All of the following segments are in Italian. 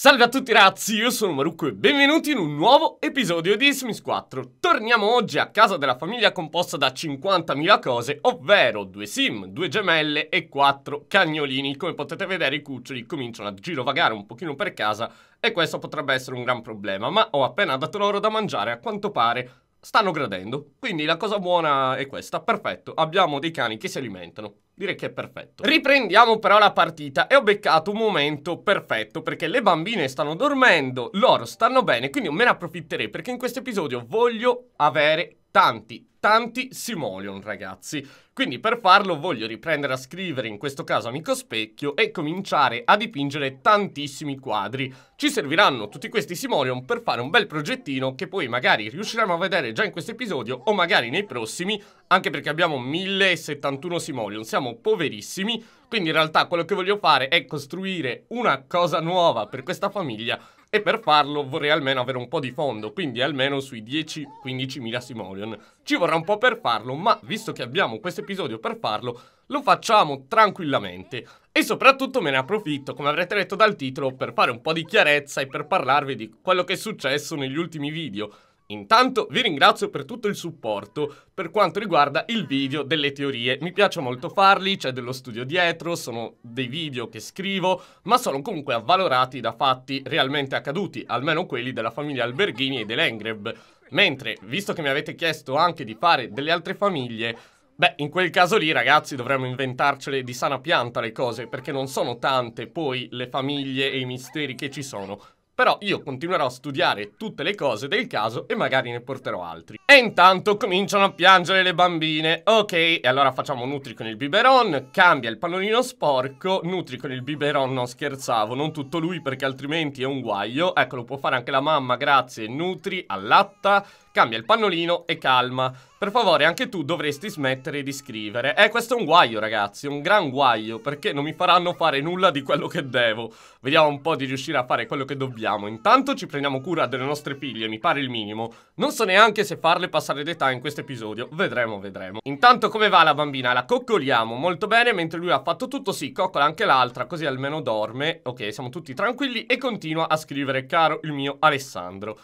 Salve a tutti ragazzi, io sono Marucco e benvenuti in un nuovo episodio di Sims 4. Torniamo oggi a casa della famiglia composta da 50.000 cose, ovvero due sim, due gemelle e quattro cagnolini. Come potete vedere i cuccioli cominciano a girovagare un pochino per casa e questo potrebbe essere un gran problema, ma ho appena dato loro da mangiare a quanto pare stanno gradendo. Quindi la cosa buona è questa. Perfetto, abbiamo dei cani che si alimentano. Direi che è perfetto. Riprendiamo però la partita e ho beccato un momento perfetto perché le bambine stanno dormendo, loro stanno bene, quindi io me ne approfitterei perché in questo episodio voglio avere tanti, tanti simoleon ragazzi. Quindi per farlo voglio riprendere a scrivere in questo caso amico specchio e cominciare a dipingere tantissimi quadri. Ci serviranno tutti questi simoleon per fare un bel progettino che poi magari riusciremo a vedere già in questo episodio o magari nei prossimi, anche perché abbiamo 1071 simoleon, siamo poverissimi, quindi in realtà quello che voglio fare è costruire una cosa nuova per questa famiglia e per farlo vorrei almeno avere un po' di fondo, quindi almeno sui 10-15 mila simoleon. Ci vorrà un po' per farlo, ma visto che abbiamo questo episodio per farlo, lo facciamo tranquillamente. E soprattutto me ne approfitto, come avrete letto dal titolo, per fare un po' di chiarezza e per parlarvi di quello che è successo negli ultimi video. Intanto vi ringrazio per tutto il supporto per quanto riguarda il video delle teorie. Mi piace molto farli, c'è dello studio dietro, sono dei video che scrivo, ma sono comunque avvalorati da fatti realmente accaduti, almeno quelli della famiglia Alberghini e dell'Engreb. Mentre, visto che mi avete chiesto anche di fare delle altre famiglie, Beh, in quel caso lì, ragazzi, dovremmo inventarcele di sana pianta le cose, perché non sono tante poi le famiglie e i misteri che ci sono però io continuerò a studiare tutte le cose del caso e magari ne porterò altri. E intanto cominciano a piangere le bambine. Ok, e allora facciamo Nutri con il biberon, cambia il pallonino sporco, Nutri con il biberon, non scherzavo, non tutto lui perché altrimenti è un guaio. Ecco, lo può fare anche la mamma, grazie, Nutri, allatta... Cambia il pannolino e calma. Per favore, anche tu dovresti smettere di scrivere. Eh, questo è un guaio, ragazzi, un gran guaio, perché non mi faranno fare nulla di quello che devo. Vediamo un po' di riuscire a fare quello che dobbiamo. Intanto ci prendiamo cura delle nostre figlie, mi pare il minimo. Non so neanche se farle passare d'età in questo episodio. Vedremo, vedremo. Intanto come va la bambina? La coccoliamo molto bene, mentre lui ha fatto tutto, sì, coccola anche l'altra, così almeno dorme. Ok, siamo tutti tranquilli e continua a scrivere, caro il mio Alessandro.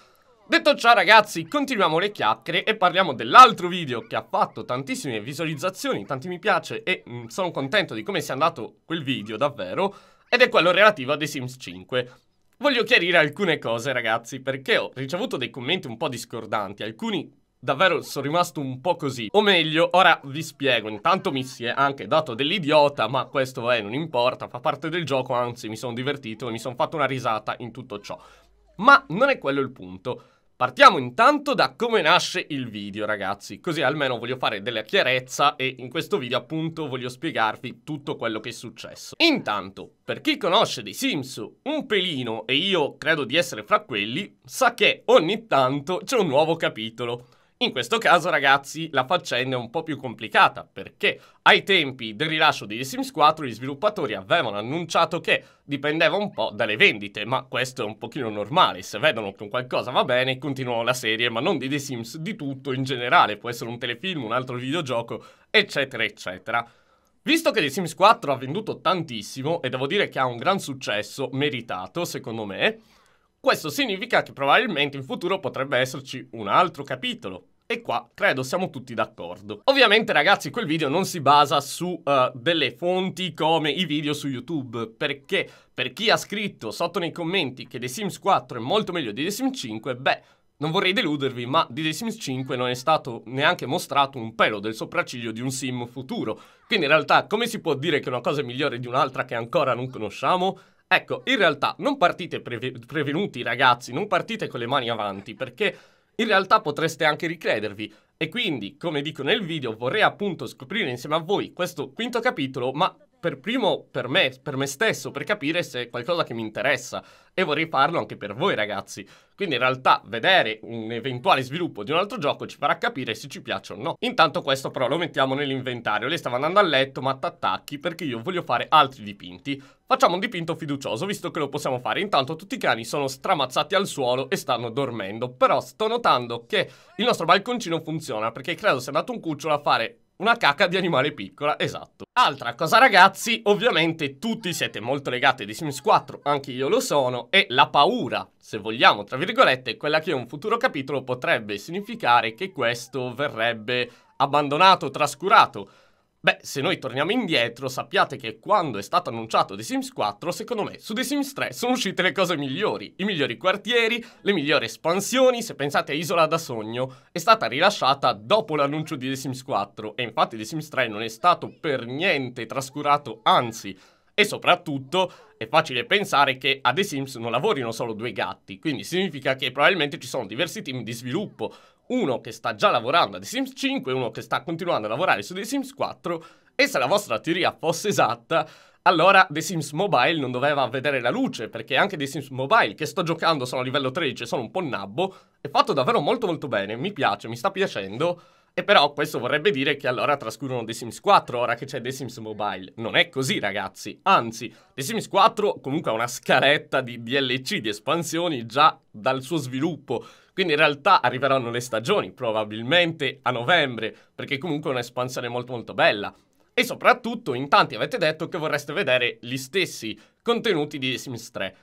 Detto ciò ragazzi, continuiamo le chiacchiere e parliamo dell'altro video che ha fatto tantissime visualizzazioni, tanti mi piace e mh, mm, sono contento di come sia andato quel video davvero ed è quello relativo a The Sims 5. Voglio chiarire alcune cose ragazzi perché ho ricevuto dei commenti un po' discordanti, alcuni davvero sono rimasto un po' così. O meglio, ora vi spiego, intanto mi si è anche dato dell'idiota, ma questo eh, non importa, fa parte del gioco, anzi mi sono divertito e mi sono fatto una risata in tutto ciò. Ma non è quello il punto. Partiamo intanto da come nasce il video ragazzi, così almeno voglio fare della chiarezza e in questo video appunto voglio spiegarvi tutto quello che è successo. Intanto, per chi conosce dei Sims un pelino, e io credo di essere fra quelli, sa che ogni tanto c'è un nuovo capitolo. In questo caso, ragazzi, la faccenda è un po' più complicata perché ai tempi del rilascio di The Sims 4 gli sviluppatori avevano annunciato che dipendeva un po' dalle vendite, ma questo è un pochino normale, se vedono che qualcosa va bene continuano la serie, ma non di The Sims, di tutto in generale, può essere un telefilm, un altro videogioco, eccetera, eccetera. Visto che The Sims 4 ha venduto tantissimo e devo dire che ha un gran successo meritato, secondo me, questo significa che probabilmente in futuro potrebbe esserci un altro capitolo, e qua credo siamo tutti d'accordo. Ovviamente ragazzi quel video non si basa su uh, delle fonti come i video su YouTube perché per chi ha scritto sotto nei commenti che The Sims 4 è molto meglio di The Sims 5, beh non vorrei deludervi ma di The Sims 5 non è stato neanche mostrato un pelo del sopracciglio di un sim futuro. Quindi in realtà come si può dire che una cosa è migliore di un'altra che ancora non conosciamo? Ecco, in realtà non partite prevenuti ragazzi, non partite con le mani avanti perché in realtà potreste anche ricredervi. E quindi, come dico nel video, vorrei appunto scoprire insieme a voi questo quinto capitolo, ma per primo per me, per me stesso, per capire se è qualcosa che mi interessa e vorrei farlo anche per voi ragazzi. Quindi in realtà vedere un eventuale sviluppo di un altro gioco ci farà capire se ci piace o no. Intanto questo però lo mettiamo nell'inventario. Lei stava andando a letto ma t'attacchi perché io voglio fare altri dipinti. Facciamo un dipinto fiducioso visto che lo possiamo fare. Intanto tutti i cani sono stramazzati al suolo e stanno dormendo. Però sto notando che il nostro balconcino funziona perché credo sia andato un cucciolo a fare una caca di animale piccola, esatto. Altra cosa ragazzi, ovviamente tutti siete molto legati a The Sims 4, anche io lo sono, e la paura, se vogliamo, tra virgolette, quella che un futuro capitolo potrebbe significare che questo verrebbe abbandonato, trascurato. Beh, se noi torniamo indietro, sappiate che quando è stato annunciato The Sims 4, secondo me su The Sims 3 sono uscite le cose migliori, i migliori quartieri, le migliori espansioni, se pensate a Isola da Sogno, è stata rilasciata dopo l'annuncio di The Sims 4 e infatti The Sims 3 non è stato per niente trascurato, anzi, e soprattutto è facile pensare che a The Sims non lavorino solo due gatti, quindi significa che probabilmente ci sono diversi team di sviluppo, uno che sta già lavorando a The Sims 5 e uno che sta continuando a lavorare su The Sims 4 e se la vostra teoria fosse esatta, allora The Sims Mobile non doveva vedere la luce, perché anche The Sims Mobile, che sto giocando, sono a livello 13 e sono un po' nabbo, è fatto davvero molto molto bene, mi piace, mi sta piacendo, e però questo vorrebbe dire che allora trascurano The Sims 4 ora che c'è The Sims Mobile. Non è così ragazzi, anzi, The Sims 4 comunque ha una scaletta di DLC, di espansioni già dal suo sviluppo, quindi in realtà arriveranno le stagioni, probabilmente a novembre, perché comunque è un'espansione molto molto bella. E soprattutto in tanti avete detto che vorreste vedere gli stessi contenuti di The Sims 3.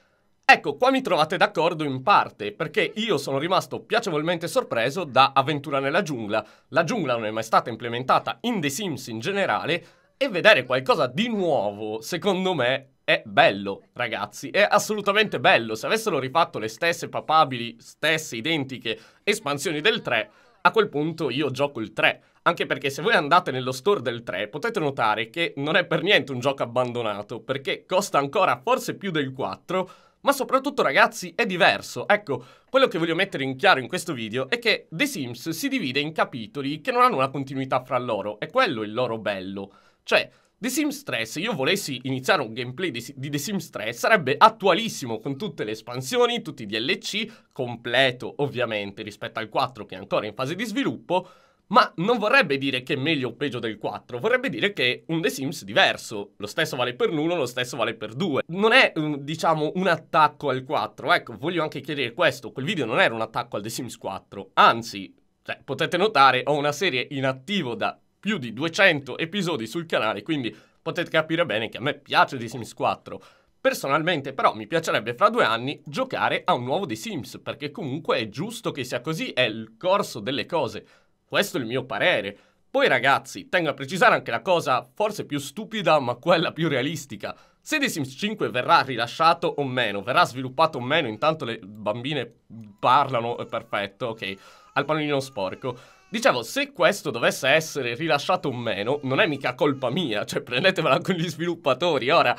Ecco, qua mi trovate d'accordo in parte, perché io sono rimasto piacevolmente sorpreso da Avventura nella giungla. La giungla non è mai stata implementata in The Sims in generale, e vedere qualcosa di nuovo, secondo me, è bello, ragazzi, è assolutamente bello. Se avessero rifatto le stesse papabili, stesse identiche espansioni del 3, a quel punto io gioco il 3. Anche perché se voi andate nello store del 3 potete notare che non è per niente un gioco abbandonato, perché costa ancora forse più del 4, ma soprattutto ragazzi è diverso. Ecco, quello che voglio mettere in chiaro in questo video è che The Sims si divide in capitoli che non hanno una continuità fra loro, è quello il loro bello. Cioè, The Sims 3, se io volessi iniziare un gameplay di, The Sims 3, sarebbe attualissimo con tutte le espansioni, tutti i DLC, completo ovviamente rispetto al 4 che è ancora in fase di sviluppo, ma non vorrebbe dire che è meglio o peggio del 4, vorrebbe dire che è un The Sims diverso. Lo stesso vale per l'uno, lo stesso vale per due. Non è, diciamo, un attacco al 4. Ecco, voglio anche chiarire questo. Quel video non era un attacco al The Sims 4. Anzi, cioè, potete notare, ho una serie in attivo da più di 200 episodi sul canale, quindi potete capire bene che a me piace The Sims 4. Personalmente però mi piacerebbe fra due anni giocare a un nuovo The Sims, perché comunque è giusto che sia così, è il corso delle cose. Questo è il mio parere. Poi ragazzi, tengo a precisare anche la cosa forse più stupida ma quella più realistica. Se The Sims 5 verrà rilasciato o meno, verrà sviluppato o meno, intanto le bambine parlano, è eh, perfetto, ok, al pallino sporco. Dicevo, se questo dovesse essere rilasciato o meno, non è mica colpa mia, cioè prendetevela con gli sviluppatori, ora...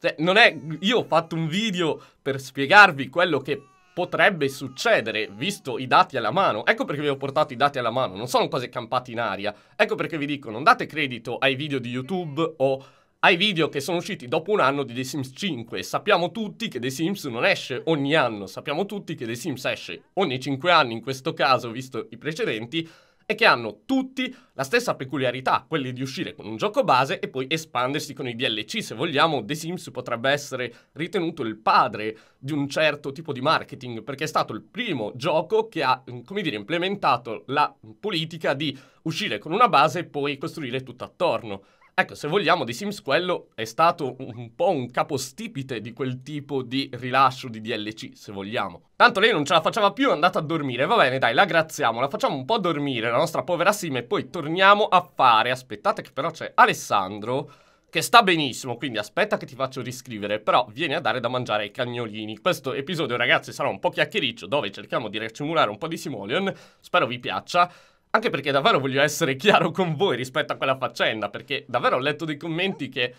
Cioè, non è... Io ho fatto un video per spiegarvi quello che potrebbe succedere, visto i dati alla mano. Ecco perché vi ho portato i dati alla mano, non sono cose campate in aria. Ecco perché vi dico, non date credito ai video di YouTube o ai video che sono usciti dopo un anno di The Sims 5. Sappiamo tutti che The Sims non esce ogni anno, sappiamo tutti che The Sims esce ogni 5 anni, in questo caso, visto i precedenti, è che hanno tutti la stessa peculiarità, quella di uscire con un gioco base e poi espandersi con i DLC. Se vogliamo, The Sims potrebbe essere ritenuto il padre di un certo tipo di marketing, perché è stato il primo gioco che ha, mm, come dire, implementato la politica di uscire con una base e poi costruire tutto attorno. Ecco, se vogliamo, The Sims quello è stato un po' un capostipite di quel tipo di rilascio di DLC, se vogliamo. Tanto lei non ce la faceva più, è andata a dormire. Va bene, dai, la graziamo, la facciamo un po' dormire, la nostra povera Sim, e poi torniamo a fare. Aspettate che però c'è Alessandro, che sta benissimo, quindi aspetta che ti faccio riscrivere, però vieni a dare da mangiare ai cagnolini. Questo episodio, ragazzi, sarà un po' chiacchiericcio, dove cerchiamo di racimulare un po' di Simoleon. Spero vi piaccia. Anche perché davvero voglio essere chiaro con voi rispetto a quella faccenda, perché davvero ho letto dei commenti che...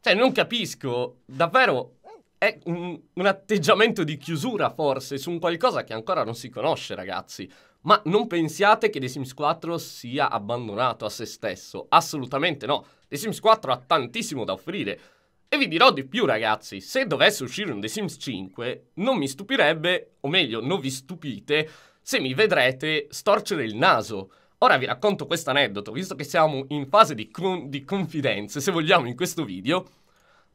Cioè, non capisco, davvero è un, un atteggiamento di chiusura forse su un qualcosa che ancora non si conosce, ragazzi. Ma non pensiate che The Sims 4 sia abbandonato a se stesso, assolutamente no. The Sims 4 ha tantissimo da offrire. E vi dirò di più ragazzi, se dovesse uscire un The Sims 5, non mi stupirebbe, o meglio, non vi stupite, se mi vedrete storcere il naso. Ora vi racconto questo aneddoto, visto che siamo in fase di, con di confidenze, se vogliamo, in questo video.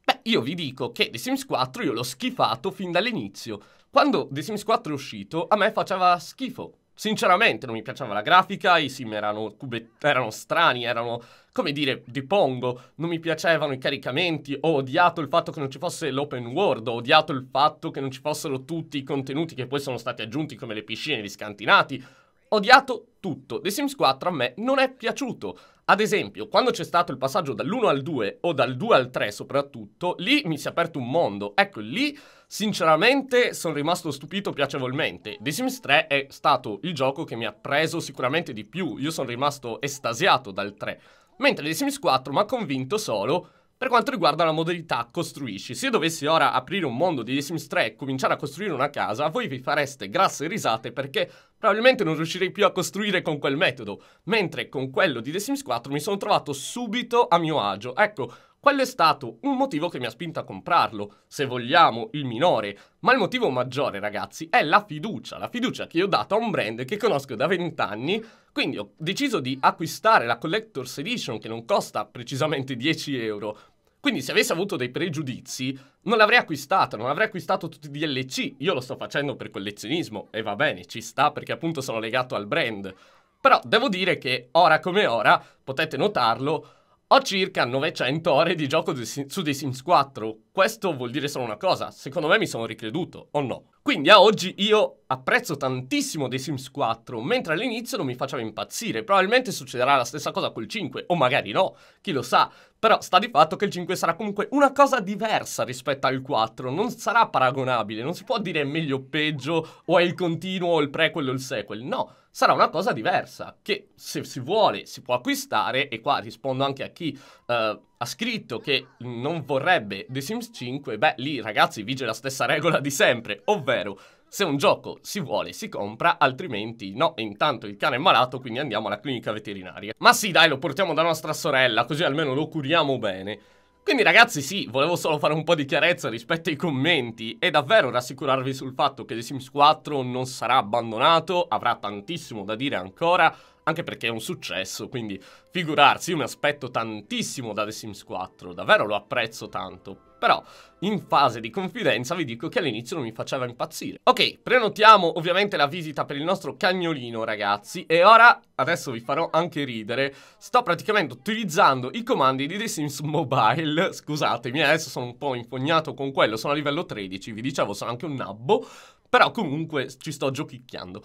Beh, io vi dico che The Sims 4 io l'ho schifato fin dall'inizio. Quando The Sims 4 è uscito, a me faceva schifo. Sinceramente non mi piaceva la grafica, i sim erano, cubet- erano strani, erano, come dire, di pongo, non mi piacevano i caricamenti, ho odiato il fatto che non ci fosse l'open world, ho odiato il fatto che non ci fossero tutti i contenuti che poi sono stati aggiunti come le piscine, e gli scantinati, ho odiato tutto. The Sims 4 a me non è piaciuto. Ad esempio, quando c'è stato il passaggio dall'1 al 2 o dal 2 al 3 soprattutto, lì mi si è aperto un mondo. Ecco, lì sinceramente sono rimasto stupito piacevolmente. The Sims 3 è stato il gioco che mi ha preso sicuramente di più. Io sono rimasto estasiato dal 3. Mentre The Sims 4 mi ha convinto solo per quanto riguarda la modalità costruisci. Se io dovessi ora aprire un mondo di The Sims 3 e cominciare a costruire una casa, voi vi fareste grasse risate perché probabilmente non riuscirei più a costruire con quel metodo, mentre con quello di The Sims 4 mi sono trovato subito a mio agio. Ecco, quello è stato un motivo che mi ha spinto a comprarlo, se vogliamo il minore, ma il motivo maggiore ragazzi è la fiducia, la fiducia che io ho dato a un brand che conosco da 20 anni, quindi ho deciso di acquistare la Collector's Edition che non costa precisamente 10 euro, quindi se avessi avuto dei pregiudizi non l'avrei acquistata, non avrei acquistato tutti i DLC. Io lo sto facendo per collezionismo e va bene, ci sta perché appunto sono legato al brand. Però devo dire che ora come ora, potete notarlo, ho circa 900 ore di gioco su The Sims 4. Questo vuol dire solo una cosa, secondo me mi sono ricreduto, o no? Quindi a oggi io apprezzo tantissimo The Sims 4, mentre all'inizio non mi faceva impazzire. Probabilmente succederà la stessa cosa col 5, o magari no, chi lo sa. Però sta di fatto che il 5 sarà comunque una cosa diversa rispetto al 4, non sarà paragonabile, non si può dire meglio o peggio, o è il continuo, o il prequel o il sequel, no. Sarà una cosa diversa, che se si vuole si può acquistare, e qua rispondo anche a chi... Uh, ha scritto che non vorrebbe The Sims 5, beh, lì ragazzi vige la stessa regola di sempre, ovvero se un gioco si vuole si compra, altrimenti no, intanto il cane è malato, quindi andiamo alla clinica veterinaria. Ma sì, dai, lo portiamo da nostra sorella, così almeno lo curiamo bene. Quindi ragazzi sì, volevo solo fare un po' di chiarezza rispetto ai commenti e davvero rassicurarvi sul fatto che The Sims 4 non sarà abbandonato, avrà tantissimo da dire ancora, anche perché è un successo, quindi figurarsi, io mi aspetto tantissimo da The Sims 4, davvero lo apprezzo tanto. Però in fase di confidenza vi dico che all'inizio non mi faceva impazzire. Ok, prenotiamo ovviamente la visita per il nostro cagnolino ragazzi e ora, adesso vi farò anche ridere, sto praticamente utilizzando i comandi di The Sims Mobile, scusatemi eh, adesso sono un po' infognato con quello, sono a livello 13, vi dicevo sono anche un nabbo, però comunque ci sto giochicchiando.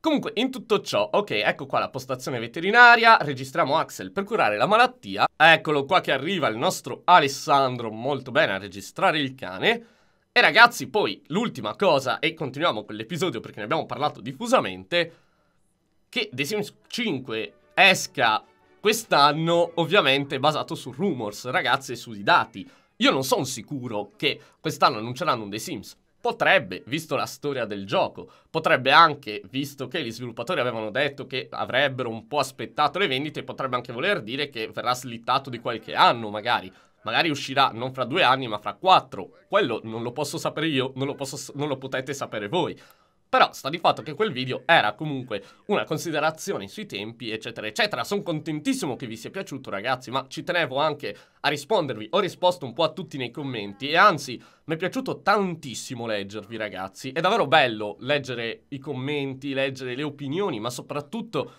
Comunque, in tutto ciò, ok, ecco qua la postazione veterinaria, registriamo Axel per curare la malattia. Eccolo qua che arriva il nostro Alessandro, molto bene a registrare il cane. E ragazzi, poi l'ultima cosa, e continuiamo con l'episodio perché ne abbiamo parlato diffusamente, che The Sims 5 esca quest'anno, ovviamente basato su rumors, ragazzi, e sui dati. Io non sono sicuro che quest'anno annunceranno un The Sims Potrebbe, visto la storia del gioco, potrebbe anche, visto che gli sviluppatori avevano detto che avrebbero un po' aspettato le vendite, potrebbe anche voler dire che verrà slittato di qualche anno magari. Magari uscirà non fra due anni ma fra quattro. Quello non lo posso sapere io, non lo, posso, non lo potete sapere voi. Però sta di fatto che quel video era comunque una considerazione sui tempi, eccetera, eccetera. Sono contentissimo che vi sia piaciuto, ragazzi, ma ci tenevo anche a rispondervi. Ho risposto un po' a tutti nei commenti e anzi mi è piaciuto tantissimo leggervi, ragazzi. È davvero bello leggere i commenti, leggere le opinioni, ma soprattutto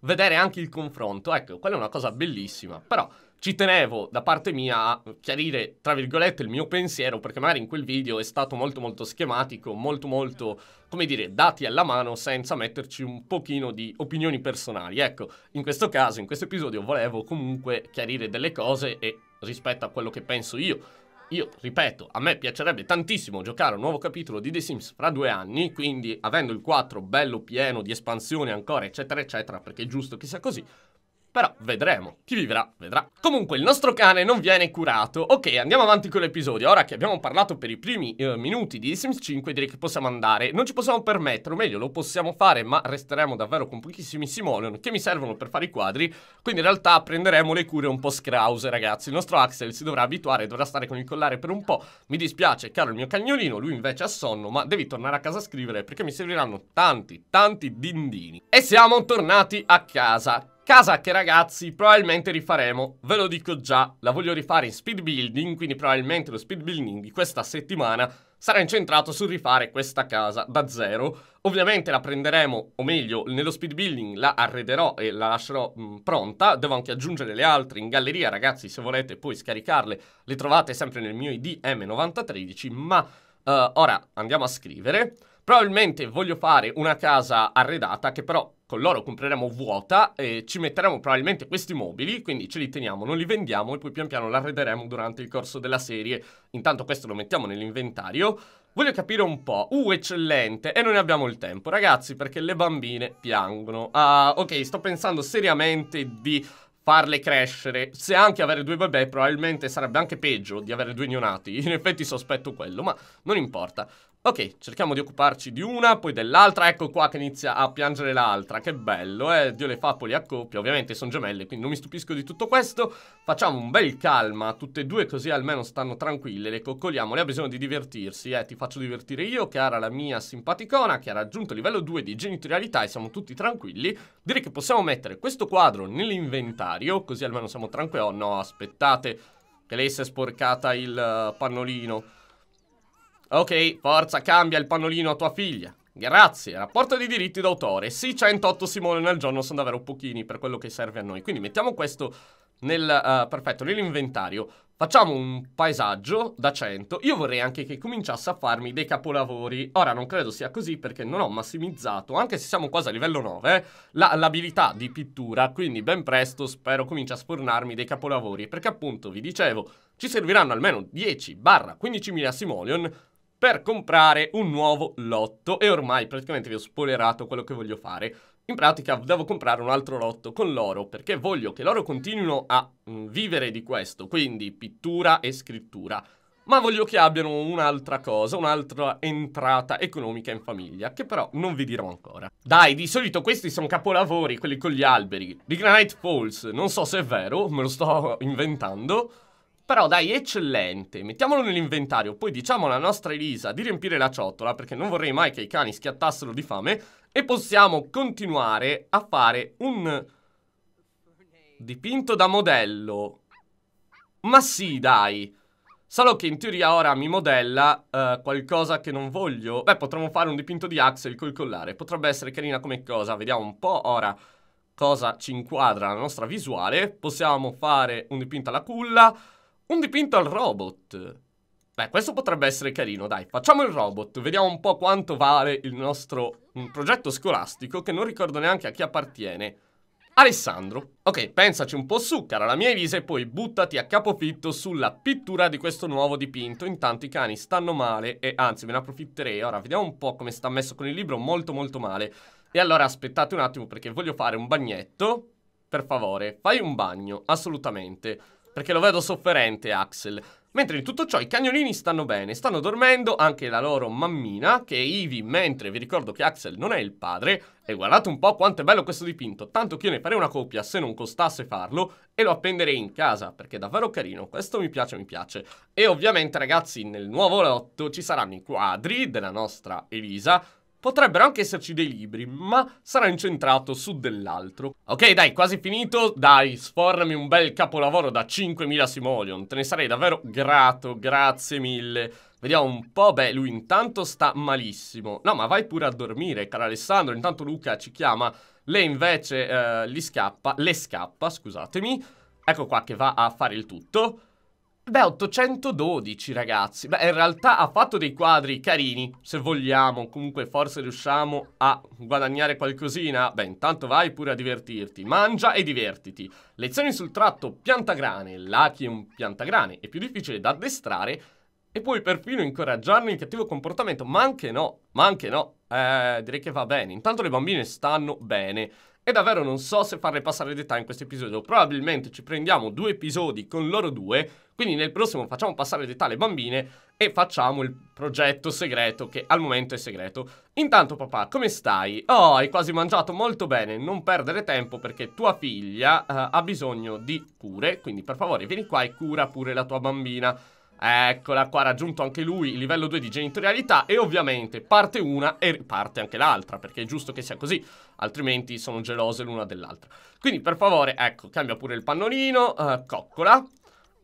vedere anche il confronto. Ecco, quella è una cosa bellissima. Però ci tenevo da parte mia a chiarire, tra virgolette, il mio pensiero, perché magari in quel video è stato molto molto schematico, molto molto, come dire, dati alla mano senza metterci un pochino di opinioni personali. Ecco, in questo caso, in questo episodio, volevo comunque chiarire delle cose e rispetto a quello che penso io, io ripeto, a me piacerebbe tantissimo giocare un nuovo capitolo di The Sims fra due anni, quindi avendo il 4 bello pieno di espansione ancora, eccetera, eccetera, perché è giusto che sia così, però vedremo. Chi vivrà, vedrà. Comunque il nostro cane non viene curato. Ok, andiamo avanti con l'episodio. Ora che abbiamo parlato per i primi eh, minuti di Sims 5, direi che possiamo andare. Non ci possiamo permettere, o meglio, lo possiamo fare, ma resteremo davvero con pochissimi simoleon che mi servono per fare i quadri. Quindi in realtà prenderemo le cure un po' scrause, ragazzi. Il nostro Axel si dovrà abituare, dovrà stare con il collare per un po'. Mi dispiace, caro il mio cagnolino, lui invece ha sonno, ma devi tornare a casa a scrivere perché mi serviranno tanti, tanti dindini. E siamo tornati a casa. Casa che ragazzi probabilmente rifaremo, ve lo dico già, la voglio rifare in speed building, quindi probabilmente lo speed building di questa settimana sarà incentrato sul rifare questa casa da zero. Ovviamente la prenderemo, o meglio, nello speed building la arrederò e la lascerò mh, mm, pronta, devo anche aggiungere le altre in galleria ragazzi se volete poi scaricarle, le trovate sempre nel mio ID M9013, ma uh, ora andiamo a scrivere. Probabilmente voglio fare una casa arredata che però con l'oro compreremo vuota e ci metteremo probabilmente questi mobili, quindi ce li teniamo, non li vendiamo e poi pian piano l'arrederemo durante il corso della serie. Intanto questo lo mettiamo nell'inventario. Voglio capire un po'. Uh, eccellente. E non ne abbiamo il tempo, ragazzi, perché le bambine piangono. Ah, uh, ok, sto pensando seriamente di farle crescere. Se anche avere due bebè, probabilmente sarebbe anche peggio di avere due neonati. In effetti sospetto quello, ma non importa. Ok, cerchiamo di occuparci di una, poi dell'altra, ecco qua che inizia a piangere l'altra, che bello, eh, Dio le fa poli a coppia, ovviamente sono gemelle, quindi non mi stupisco di tutto questo, facciamo un bel calma, tutte e due così almeno stanno tranquille, le coccoliamo, le ha bisogno di divertirsi, eh, ti faccio divertire io, Chiara la mia simpaticona, che ha raggiunto il livello 2 di genitorialità e siamo tutti tranquilli, direi che possiamo mettere questo quadro nell'inventario, così almeno siamo tranquilli, oh no, aspettate, che lei si è sporcata il eh, pannolino, Ok, forza, cambia il pannolino a tua figlia. Grazie, rapporto di diritti d'autore. Sì, 108 Simone al giorno sono davvero pochini per quello che serve a noi. Quindi mettiamo questo nel, uh, perfetto, nell'inventario. Facciamo un paesaggio da 100. Io vorrei anche che cominciasse a farmi dei capolavori. Ora, non credo sia così perché non ho massimizzato, anche se siamo quasi a livello 9, eh, l'abilità di pittura. Quindi ben presto spero cominci a sfornarmi dei capolavori perché appunto, vi dicevo, ci serviranno almeno 10-15.000 simoleon per comprare un nuovo lotto e ormai praticamente vi ho spoilerato quello che voglio fare. In pratica devo comprare un altro lotto con loro perché voglio che loro continuino a mm, vivere di questo, quindi pittura e scrittura. Ma voglio che abbiano un'altra cosa, un'altra entrata economica in famiglia, che però non vi dirò ancora. Dai, di solito questi sono capolavori, quelli con gli alberi. Di Granite Falls, non so se è vero, me lo sto inventando. Però dai, eccellente, mettiamolo nell'inventario, poi diciamo alla nostra Elisa di riempire la ciotola, perché non vorrei mai che i cani schiattassero di fame, e possiamo continuare a fare un dipinto da modello. Ma sì, dai. Solo che in teoria ora mi modella uh, qualcosa che non voglio. Beh, potremmo fare un dipinto di Axel col collare. Potrebbe essere carina come cosa. Vediamo un po' ora cosa ci inquadra la nostra visuale. Possiamo fare un dipinto alla culla. Un dipinto al robot. Beh, questo potrebbe essere carino, dai. Facciamo il robot, vediamo un po' quanto vale il nostro progetto scolastico che non ricordo neanche a chi appartiene. Alessandro. Ok, pensaci un po' su, cara la mia Elisa, e poi buttati a capofitto sulla pittura di questo nuovo dipinto. Intanto i cani stanno male e anzi me ne approfitterei. Ora vediamo un po' come sta messo con il libro, molto molto male. E allora aspettate un attimo perché voglio fare un bagnetto. Per favore, fai un bagno, assolutamente perché lo vedo sofferente Axel. Mentre in tutto ciò i cagnolini stanno bene, stanno dormendo anche la loro mammina, che è Ivy, mentre vi ricordo che Axel non è il padre, e guardate un po' quanto è bello questo dipinto, tanto che io ne farei una copia se non costasse farlo, e lo appenderei in casa, perché è davvero carino, questo mi piace, mi piace. E ovviamente ragazzi nel nuovo lotto ci saranno i quadri della nostra Elisa, Potrebbero anche esserci dei libri, ma sarà incentrato su dell'altro. Ok, dai, quasi finito. Dai, sforrami un bel capolavoro da 5.000 simoleon. Te ne sarei davvero grato, grazie mille. Vediamo un po', beh, lui intanto sta malissimo. No, ma vai pure a dormire, caro Alessandro. Intanto Luca ci chiama, lei invece eh, li scappa, le scappa, scusatemi. Ecco qua che va a fare il tutto. Beh, 812 ragazzi. Beh, in realtà ha fatto dei quadri carini, se vogliamo. Comunque forse riusciamo a guadagnare qualcosina. Beh, intanto vai pure a divertirti. Mangia e divertiti. Lezioni sul tratto piantagrane. Lucky è un piantagrane. È più difficile da addestrare e puoi perfino incoraggiarne il cattivo comportamento. Ma anche no, ma anche no. Eh, direi che va bene. Intanto le bambine stanno bene. E davvero non so se farle passare l'età in questo episodio. Probabilmente ci prendiamo due episodi con loro due. Quindi nel prossimo facciamo passare l'età alle bambine e facciamo il progetto segreto che al momento è segreto. Intanto papà, come stai? Oh, hai quasi mangiato molto bene, non perdere tempo perché tua figlia eh, ha bisogno di cure, quindi per favore vieni qua e cura pure la tua bambina. Eccola qua, ha raggiunto anche lui il livello 2 di genitorialità e ovviamente parte una e parte anche l'altra, perché è giusto che sia così, altrimenti sono gelose l'una dell'altra. Quindi per favore, ecco, cambia pure il pannolino, eh, coccola.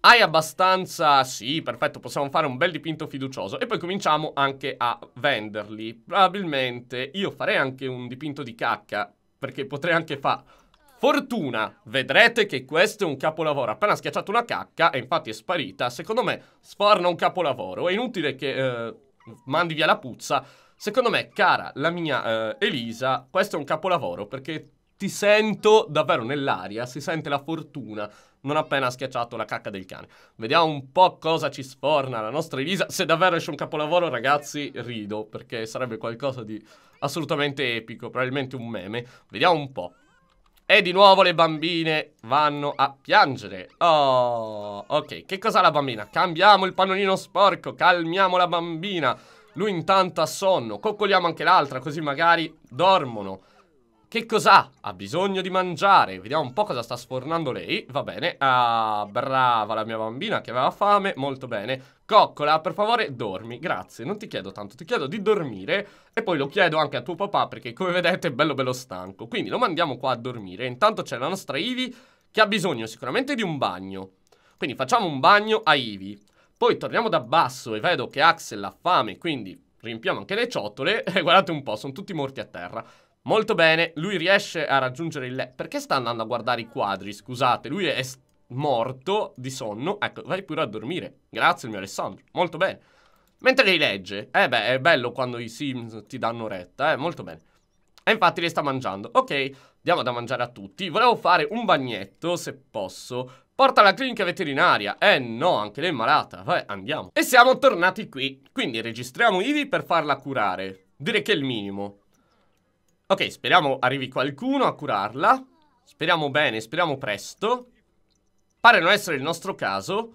Hai abbastanza... sì, perfetto, possiamo fare un bel dipinto fiducioso e poi cominciamo anche a venderli. Probabilmente io farei anche un dipinto di cacca, perché potrei anche fare Fortuna, vedrete che questo è un capolavoro. Appena schiacciato una cacca, e infatti è sparita, secondo me sforna un capolavoro. È inutile che eh, mandi via la puzza. Secondo me, cara, la mia eh, Elisa, questo è un capolavoro perché ti sento davvero nell'aria, si sente la fortuna non appena schiacciato la cacca del cane. Vediamo un po' cosa ci sforna la nostra Elisa. Se davvero esce un capolavoro, ragazzi, rido, perché sarebbe qualcosa di assolutamente epico, probabilmente un meme. Vediamo un po'. E di nuovo le bambine vanno a piangere Oh, ok, che cos'ha la bambina? Cambiamo il pannolino sporco, calmiamo la bambina Lui intanto ha sonno, coccoliamo anche l'altra così magari dormono che cos'ha? Ha bisogno di mangiare. Vediamo un po' cosa sta sfornando lei. Va bene. Ah, brava la mia bambina che aveva fame. Molto bene. Coccola, per favore, dormi. Grazie. Non ti chiedo tanto, ti chiedo di dormire. E poi lo chiedo anche a tuo papà perché, come vedete, è bello bello stanco. Quindi lo mandiamo qua a dormire. Intanto c'è la nostra Ivy che ha bisogno sicuramente di un bagno. Quindi facciamo un bagno a Ivy. Poi torniamo da basso e vedo che Axel ha fame, quindi riempiamo anche le ciotole. E guardate un po', sono tutti morti a terra. Molto bene, lui riesce a raggiungere il Perché sta andando a guardare i quadri, scusate? Lui è morto di sonno. Ecco, vai pure a dormire. Grazie, mio Alessandro. Molto bene. Mentre lei legge. Eh beh, è bello quando i Sims ti danno retta, eh. Molto bene. E infatti lei sta mangiando. Ok, diamo da mangiare a tutti. Volevo fare un bagnetto, se posso. Porta alla clinica veterinaria. Eh no, anche lei è malata. Vabbè, andiamo. E siamo tornati qui. Quindi registriamo Ivy per farla curare. Direi che è il minimo. Ok, speriamo arrivi qualcuno a curarla. Speriamo bene, speriamo presto. Pare non essere il nostro caso.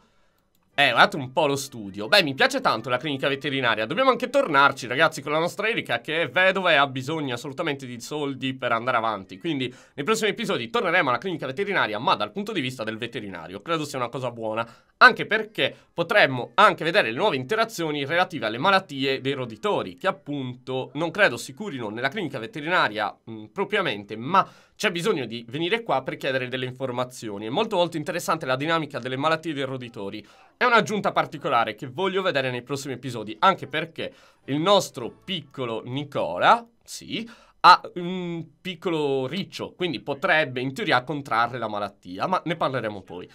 Eh, guardate un po' lo studio. Beh, mi piace tanto la clinica veterinaria. Dobbiamo anche tornarci, ragazzi, con la nostra Erika che è vedova e ha bisogno assolutamente di soldi per andare avanti. Quindi, nei prossimi episodi torneremo alla clinica veterinaria, ma dal punto di vista del veterinario. Credo sia una cosa buona, anche perché potremmo anche vedere le nuove interazioni relative alle malattie dei roditori, che appunto non credo si curino nella clinica veterinaria mh, mm, propriamente, ma c'è bisogno di venire qua per chiedere delle informazioni. È molto molto interessante la dinamica delle malattie dei roditori. È un'aggiunta particolare che voglio vedere nei prossimi episodi, anche perché il nostro piccolo Nicola, sì, ha un piccolo riccio, quindi potrebbe in teoria contrarre la malattia, ma ne parleremo poi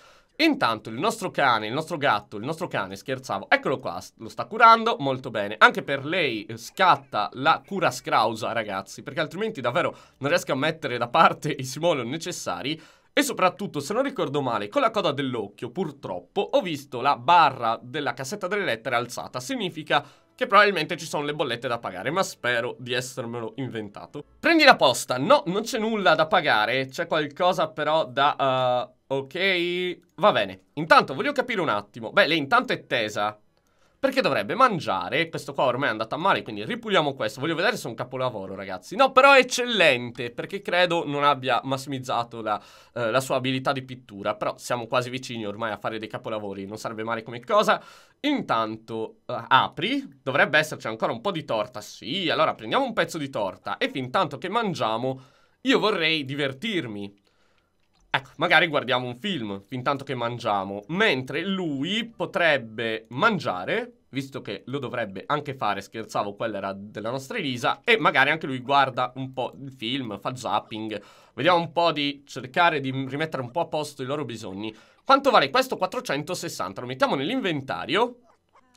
intanto il nostro cane, il nostro gatto, il nostro cane, scherzavo, eccolo qua, lo sta curando molto bene. Anche per lei eh, scatta la cura scrausa, ragazzi, perché altrimenti davvero non riesco a mettere da parte i simoleon necessari. E soprattutto, se non ricordo male, con la coda dell'occhio, purtroppo, ho visto la barra della cassetta delle lettere alzata. Significa che probabilmente ci sono le bollette da pagare, ma spero di essermelo inventato. Prendi la posta. No, non c'è nulla da pagare. C'è qualcosa però da... Uh Ok, va bene. Intanto voglio capire un attimo. Beh, lei intanto è tesa. Perché dovrebbe mangiare. Questo qua ormai è andato a male, quindi ripuliamo questo. Voglio vedere se è un capolavoro, ragazzi. No, però è eccellente, perché credo non abbia massimizzato la, eh, la sua abilità di pittura. Però siamo quasi vicini ormai a fare dei capolavori, non sarebbe male come cosa. Intanto eh, apri. Dovrebbe esserci ancora un po' di torta. Sì, allora prendiamo un pezzo di torta. E fin tanto che mangiamo, io vorrei divertirmi. Ecco, magari guardiamo un film, fin tanto che mangiamo, mentre lui potrebbe mangiare, visto che lo dovrebbe anche fare, scherzavo, quella era della nostra Elisa, e magari anche lui guarda un po' il film, fa zapping, vediamo un po' di cercare di rimettere un po' a posto i loro bisogni. Quanto vale questo 460? Lo mettiamo nell'inventario,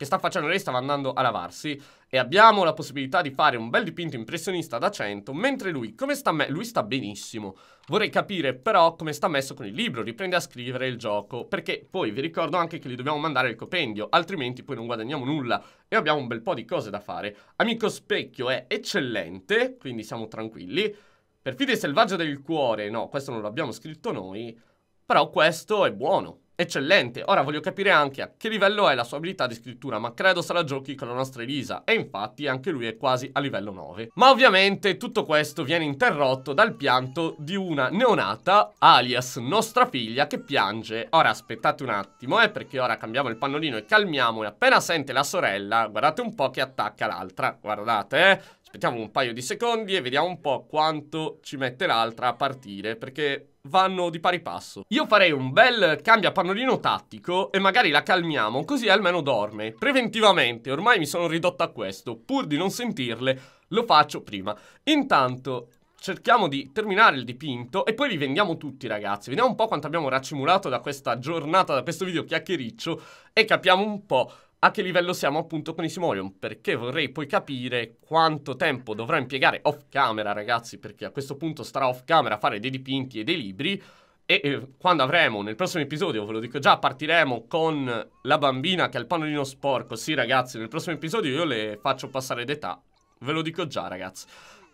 che sta facendo lei stava andando a lavarsi e abbiamo la possibilità di fare un bel dipinto impressionista da 100, mentre lui, come sta me- lui sta benissimo. Vorrei capire però come sta messo con il libro, riprende a scrivere il gioco, perché poi vi ricordo anche che gli dobbiamo mandare il compendio, altrimenti poi non guadagniamo nulla e abbiamo un bel po' di cose da fare. Amico Specchio è eccellente, quindi siamo tranquilli. Perfide selvaggio del cuore, no, questo non l'abbiamo scritto noi, però questo è buono eccellente. Ora voglio capire anche a che livello è la sua abilità di scrittura, ma credo se la giochi con la nostra Elisa, e infatti anche lui è quasi a livello 9. Ma ovviamente tutto questo viene interrotto dal pianto di una neonata, alias nostra figlia, che piange. Ora aspettate un attimo, eh, perché ora cambiamo il pannolino e calmiamo, e appena sente la sorella, guardate un po' che attacca l'altra, guardate, eh. Aspettiamo un paio di secondi e vediamo un po' quanto ci mette l'altra a partire, perché vanno di pari passo. Io farei un bel cambia pannolino tattico e magari la calmiamo, così almeno dorme. Preventivamente, ormai mi sono ridotto a questo, pur di non sentirle, lo faccio prima. Intanto cerchiamo di terminare il dipinto e poi li vendiamo tutti ragazzi. Vediamo un po' quanto abbiamo raccimulato da questa giornata, da questo video chiacchiericcio e capiamo un po' a che livello siamo appunto con i Simolion, perché vorrei poi capire quanto tempo dovrò impiegare off camera, ragazzi, perché a questo punto starà off camera a fare dei dipinti e dei libri, e eh, quando avremo, nel prossimo episodio, ve lo dico già, partiremo con la bambina che ha il pannolino sporco, sì ragazzi, nel prossimo episodio io le faccio passare d'età, ve lo dico già ragazzi.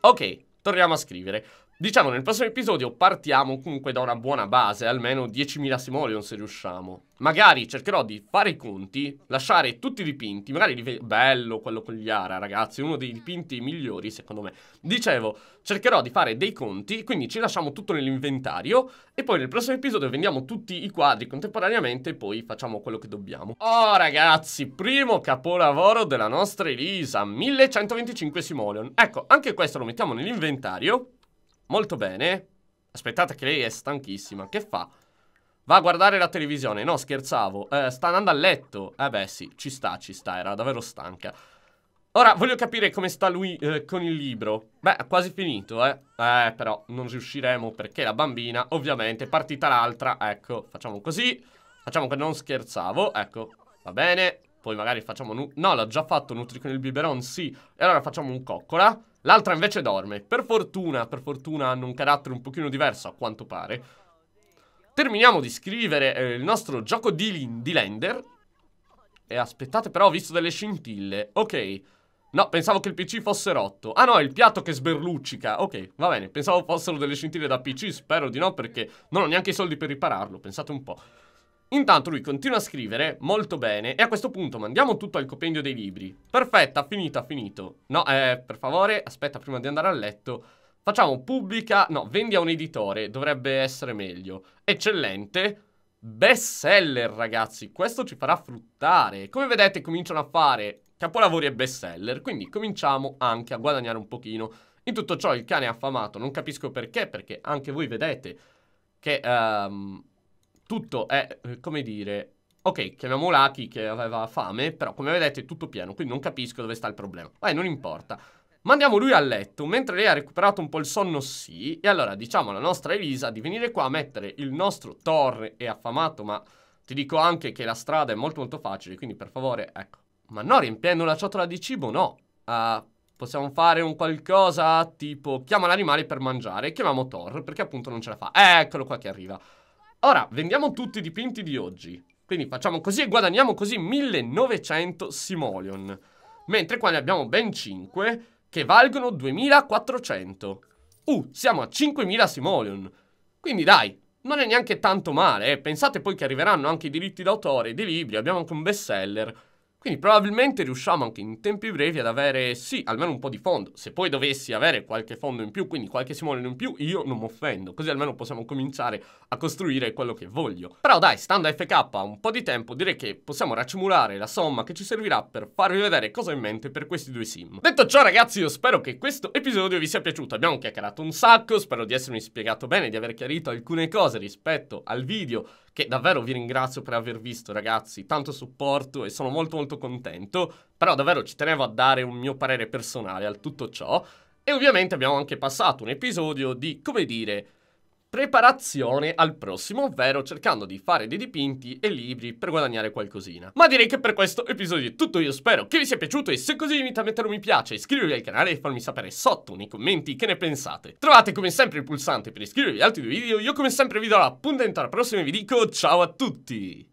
Ok, torniamo a scrivere. Diciamo, nel prossimo episodio partiamo comunque da una buona base, almeno 10.000 simoleon se riusciamo. Magari cercherò di fare i conti, lasciare tutti i dipinti, magari li bello quello con gli Ara, ragazzi, uno dei dipinti migliori secondo me. Dicevo, cercherò di fare dei conti, quindi ci lasciamo tutto nell'inventario e poi nel prossimo episodio vendiamo tutti i quadri contemporaneamente e poi facciamo quello che dobbiamo. Oh ragazzi, primo capolavoro della nostra Elisa, 1125 simoleon. Ecco, anche questo lo mettiamo nell'inventario Molto bene. Aspettate che lei è stanchissima. Che fa? Va a guardare la televisione. No, scherzavo. Eh, sta andando a letto. Eh beh, sì, ci sta, ci sta. Era davvero stanca. Ora, voglio capire come sta lui eh, con il libro. Beh, ha quasi finito, eh. Eh, però, non riusciremo perché la bambina, ovviamente, è partita l'altra. Ecco, facciamo così. Facciamo che non scherzavo. Ecco, va bene. Poi magari facciamo... No, l'ha già fatto, nutri con il biberon, sì. E allora facciamo un coccola. L'altra invece dorme. Per fortuna, per fortuna hanno un carattere un pochino diverso a quanto pare. Terminiamo di scrivere eh, il nostro gioco di, di Lender. E aspettate però, ho visto delle scintille. Ok. No, pensavo che il PC fosse rotto. Ah no, è il piatto che sberluccica. Ok, va bene. Pensavo fossero delle scintille da PC. Spero di no, perché non ho neanche i soldi per ripararlo. Pensate un po'. Intanto lui continua a scrivere, molto bene, e a questo punto mandiamo tutto al compendio dei libri. Perfetta, finita, finito. No, eh, per favore, aspetta prima di andare a letto. Facciamo pubblica, no, vendi a un editore, dovrebbe essere meglio. Eccellente. Best seller, ragazzi, questo ci farà fruttare. Come vedete cominciano a fare capolavori e best seller, quindi cominciamo anche a guadagnare un pochino. In tutto ciò il cane è affamato, non capisco perché, perché anche voi vedete che um, tutto è, eh, come dire... Ok, chiamiamo Lucky che aveva fame, però come vedete è tutto pieno, quindi non capisco dove sta il problema. Vai, non importa. Mandiamo lui a letto, mentre lei ha recuperato un po' il sonno, sì. E allora diciamo alla nostra Elisa di venire qua a mettere il nostro torre e affamato, ma ti dico anche che la strada è molto molto facile, quindi per favore, ecco. Ma no, riempiendo la ciotola di cibo, no. Uh, possiamo fare un qualcosa tipo chiama l'animale per mangiare e chiamiamo Thor, perché appunto non ce la fa. Eccolo qua che arriva. Ora, vendiamo tutti i dipinti di oggi. Quindi facciamo così e guadagniamo così 1900 simoleon. Mentre qua ne abbiamo ben 5 che valgono 2400. Uh, siamo a 5000 simoleon. Quindi dai, non è neanche tanto male. Eh. Pensate poi che arriveranno anche i diritti d'autore, dei libri, abbiamo anche un bestseller. Quindi probabilmente riusciamo anche in tempi brevi ad avere, sì, almeno un po' di fondo. Se poi dovessi avere qualche fondo in più, quindi qualche simone in più, io non mi offendo. Così almeno possiamo cominciare a costruire quello che voglio. Però dai, stando a FK un po' di tempo, direi che possiamo raccimolare la somma che ci servirà per farvi vedere cosa ho in mente per questi due sim. Detto ciò ragazzi, io spero che questo episodio vi sia piaciuto. Abbiamo chiacchierato un sacco, spero di essermi spiegato bene, di aver chiarito alcune cose rispetto al video, che davvero vi ringrazio per aver visto ragazzi. Tanto supporto e sono molto molto molto contento, però davvero ci tenevo a dare un mio parere personale al tutto ciò. E ovviamente abbiamo anche passato un episodio di, come dire, preparazione al prossimo, ovvero cercando di fare dei dipinti e libri per guadagnare qualcosina. Ma direi che per questo episodio è tutto, io spero che vi sia piaciuto e se così vi invito a mettere un mi piace, iscrivervi al canale e farmi sapere sotto nei commenti che ne pensate. Trovate come sempre il pulsante per iscrivervi ad altri due video, io come sempre vi do l'appuntamento alla prossima e vi dico ciao a tutti!